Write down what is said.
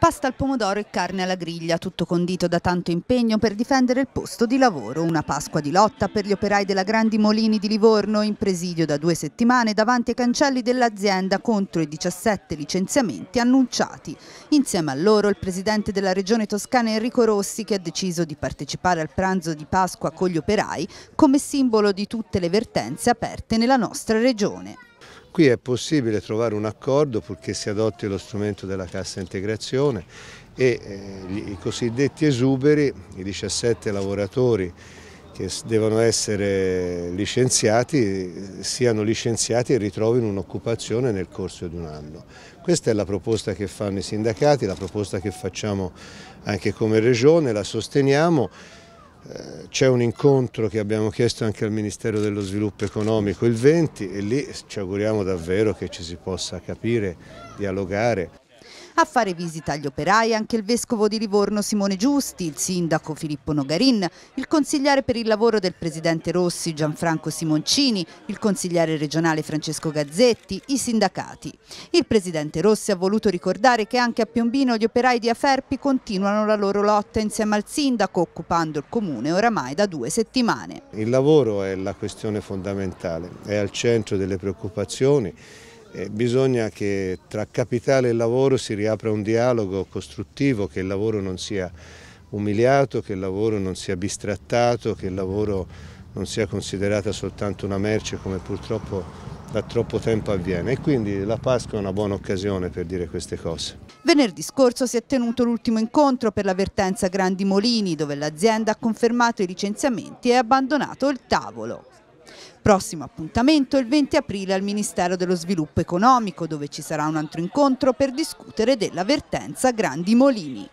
Pasta al pomodoro e carne alla griglia, tutto condito da tanto impegno per difendere il posto di lavoro. Una Pasqua di lotta per gli operai della Grandi Molini di Livorno in presidio da due settimane davanti ai cancelli dell'azienda contro i 17 licenziamenti annunciati. Insieme a loro il presidente della regione toscana Enrico Rossi che ha deciso di partecipare al pranzo di Pasqua con gli operai come simbolo di tutte le vertenze aperte nella nostra regione. Qui è possibile trovare un accordo purché si adotti lo strumento della cassa integrazione e eh, i cosiddetti esuberi, i 17 lavoratori che devono essere licenziati, siano licenziati e ritrovino un'occupazione nel corso di un anno. Questa è la proposta che fanno i sindacati, la proposta che facciamo anche come Regione, la sosteniamo eh, c'è un incontro che abbiamo chiesto anche al Ministero dello Sviluppo Economico il 20 e lì ci auguriamo davvero che ci si possa capire, dialogare. A fare visita agli operai anche il vescovo di Livorno Simone Giusti, il sindaco Filippo Nogarin, il consigliere per il lavoro del presidente Rossi Gianfranco Simoncini, il consigliere regionale Francesco Gazzetti, i sindacati. Il presidente Rossi ha voluto ricordare che anche a Piombino gli operai di Aferpi continuano la loro lotta insieme al sindaco, occupando il comune oramai da due settimane. Il lavoro è la questione fondamentale, è al centro delle preoccupazioni eh, bisogna che tra capitale e lavoro si riapra un dialogo costruttivo, che il lavoro non sia umiliato, che il lavoro non sia bistrattato, che il lavoro non sia considerata soltanto una merce come purtroppo da troppo tempo avviene e quindi la Pasqua è una buona occasione per dire queste cose. Venerdì scorso si è tenuto l'ultimo incontro per l'avvertenza Grandi Molini dove l'azienda ha confermato i licenziamenti e abbandonato il tavolo. Prossimo appuntamento il 20 aprile al Ministero dello Sviluppo Economico dove ci sarà un altro incontro per discutere dell'avvertenza Grandi Molini.